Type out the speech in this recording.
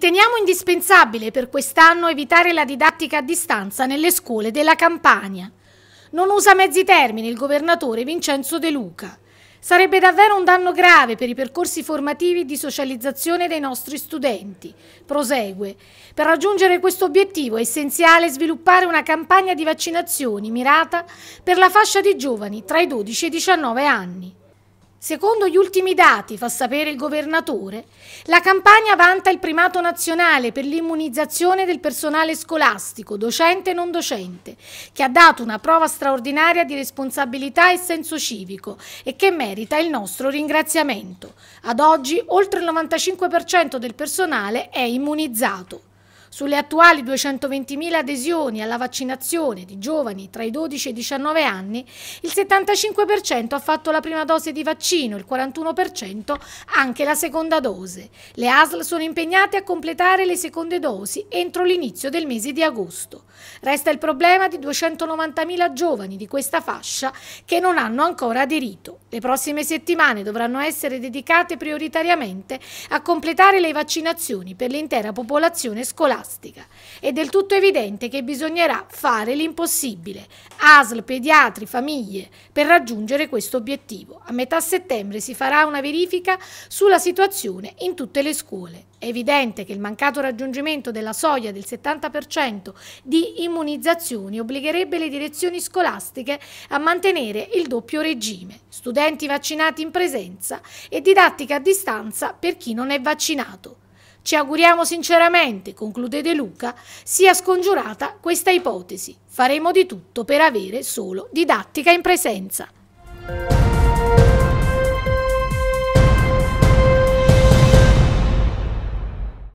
Riteniamo indispensabile per quest'anno evitare la didattica a distanza nelle scuole della Campania. Non usa mezzi termini il governatore Vincenzo De Luca. Sarebbe davvero un danno grave per i percorsi formativi di socializzazione dei nostri studenti. Prosegue. Per raggiungere questo obiettivo è essenziale sviluppare una campagna di vaccinazioni mirata per la fascia di giovani tra i 12 e i 19 anni. Secondo gli ultimi dati, fa sapere il governatore, la campagna vanta il primato nazionale per l'immunizzazione del personale scolastico, docente e non docente, che ha dato una prova straordinaria di responsabilità e senso civico e che merita il nostro ringraziamento. Ad oggi oltre il 95% del personale è immunizzato. Sulle attuali 220.000 adesioni alla vaccinazione di giovani tra i 12 e i 19 anni, il 75% ha fatto la prima dose di vaccino, il 41% anche la seconda dose. Le ASL sono impegnate a completare le seconde dosi entro l'inizio del mese di agosto. Resta il problema di 290.000 giovani di questa fascia che non hanno ancora aderito. Le prossime settimane dovranno essere dedicate prioritariamente a completare le vaccinazioni per l'intera popolazione scolastica scolastica. È del tutto evidente che bisognerà fare l'impossibile, ASL, pediatri, famiglie, per raggiungere questo obiettivo. A metà settembre si farà una verifica sulla situazione in tutte le scuole. È evidente che il mancato raggiungimento della soglia del 70% di immunizzazioni obbligherebbe le direzioni scolastiche a mantenere il doppio regime, studenti vaccinati in presenza e didattica a distanza per chi non è vaccinato. Ci auguriamo sinceramente, conclude De Luca, sia scongiurata questa ipotesi. Faremo di tutto per avere solo didattica in presenza.